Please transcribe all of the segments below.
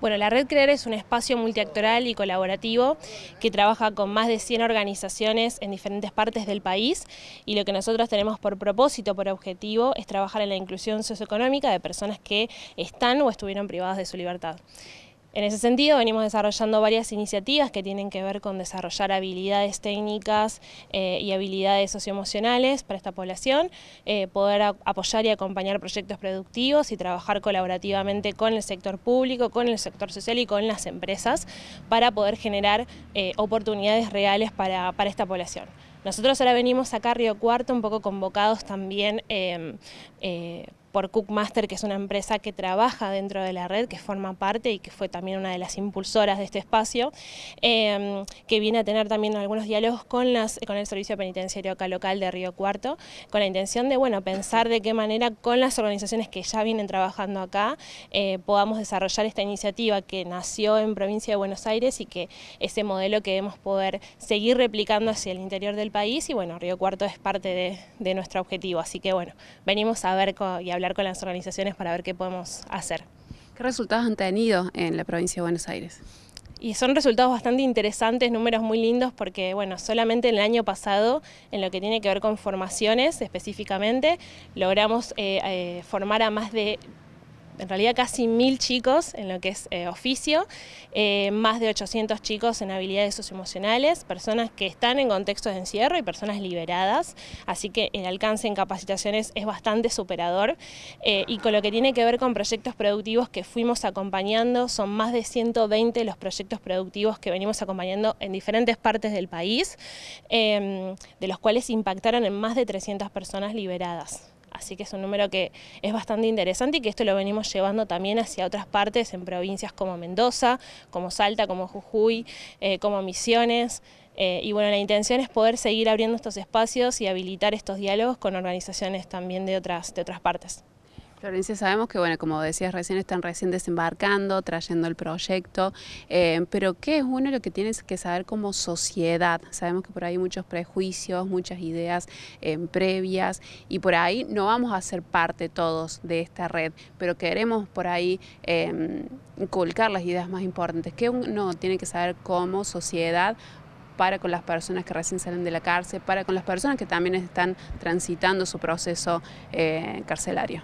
Bueno, la Red CREAR es un espacio multiactoral y colaborativo que trabaja con más de 100 organizaciones en diferentes partes del país y lo que nosotros tenemos por propósito, por objetivo, es trabajar en la inclusión socioeconómica de personas que están o estuvieron privadas de su libertad. En ese sentido, venimos desarrollando varias iniciativas que tienen que ver con desarrollar habilidades técnicas eh, y habilidades socioemocionales para esta población, eh, poder apoyar y acompañar proyectos productivos y trabajar colaborativamente con el sector público, con el sector social y con las empresas para poder generar eh, oportunidades reales para, esta población. Nosotros ahora venimos acá a Río Cuarto un poco convocados también em, por Cookmaster, que es una empresa que trabaja dentro de la red, que forma parte y que fue también una de las impulsoras de este espacio, em, que viene a tener también algunos diálogos con, las, con el Servicio Penitenciario acá local de Río Cuarto, con la intención de bueno, pensar de qué manera con las organizaciones que ya vienen trabajando acá eh, podamos desarrollar esta iniciativa que nació en provincia de Buenos Aires y que ese modelo que debemos poder seguir replicando hacia el interior del país y bueno, Río Cuarto es parte de, nuestro objetivo, así que bueno, venimos a ver y hablar con las organizaciones para ver qué podemos hacer. ¿Qué resultados han tenido en la provincia de Buenos Aires? Y son resultados bastante interesantes, números muy lindos, porque bueno, solamente el año pasado, en lo que tiene que ver con formaciones específicamente, logramos eh, eh, formar a más de en realidad casi mil chicos en lo que es eh, oficio, eh, más de 800 chicos en habilidades socioemocionales, personas que están en contextos de encierro y personas liberadas, así que el alcance en capacitaciones es bastante superador eh, y con lo que tiene que ver con proyectos productivos que fuimos acompañando, son más de 120 los proyectos productivos que venimos acompañando en diferentes partes del país, em, de los cuales impactaron en más de 300 personas liberadas. Así que es un número que es bastante interesante y que esto lo venimos llevando también hacia otras partes, en provincias como Mendoza, como Salta, como Jujuy, eh, como Misiones. Eh, y bueno, la intención es poder seguir abriendo estos espacios y habilitar estos diálogos con organizaciones también de otras, de otras partes. Florencia, sabemos que, bueno, como decías recién, están recién desembarcando, trayendo el proyecto, eh, pero ¿qué es uno lo que tienes que saber como sociedad? Sabemos que por ahí hay muchos prejuicios, muchas ideas eh, previas y por ahí no vamos a ser parte todos de esta red, pero queremos por ahí em, inculcar las ideas más importantes. ¿Qué uno tiene que saber como sociedad para con las personas que recién salen de la cárcel, para con las personas que también están transitando su proceso eh, carcelario?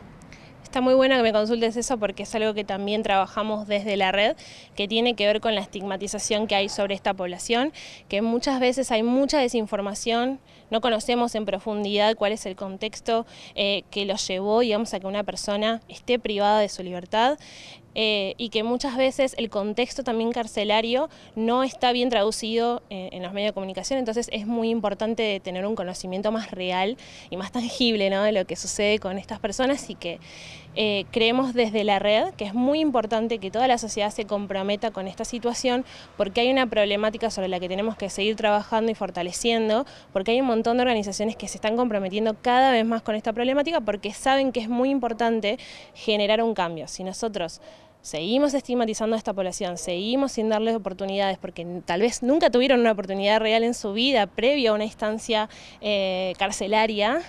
está muy bueno que me consultes eso porque es algo que también trabajamos desde la red, que tiene que ver con la estigmatización que hay sobre esta población, que muchas veces hay mucha desinformación, no conocemos en profundidad cuál es el contexto eh, que lo llevó, digamos, a que una persona esté privada de su libertad. Eh, y que muchas veces el contexto también carcelario no está bien traducido eh, en los medios de comunicación, entonces es muy importante tener un conocimiento más real y más tangible de lo que sucede con estas personas y que eh, creemos desde la red que es muy importante que toda la sociedad se comprometa con esta situación porque hay una problemática sobre la que tenemos que seguir trabajando y fortaleciendo, porque hay un montón de organizaciones que se están comprometiendo cada vez más con esta problemática porque saben que es muy importante generar un cambio. Si nosotros seguimos estigmatizando a esta población, seguimos sin darles oportunidades porque tal vez nunca tuvieron una oportunidad real en su vida previa a una instancia eh, carcelaria,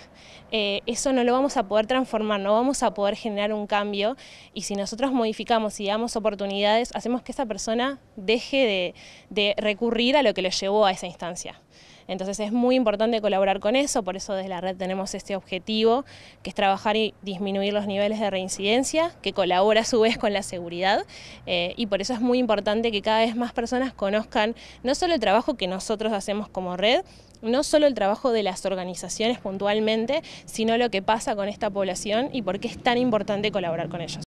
eh, eso no lo vamos a poder transformar, no vamos a poder generar un cambio y si nosotros modificamos y damos oportunidades, hacemos que esa persona deje de, recurrir a lo que le llevó a esa instancia. Entonces es muy importante colaborar con eso, por eso desde la red tenemos este objetivo, que es trabajar y disminuir los niveles de reincidencia, que colabora a su vez con la seguridad, eh, y por eso es muy importante que cada vez más personas conozcan no solo el trabajo que nosotros hacemos como red, no solo el trabajo de las organizaciones puntualmente, sino lo que pasa con esta población y por qué es tan importante colaborar con ellos.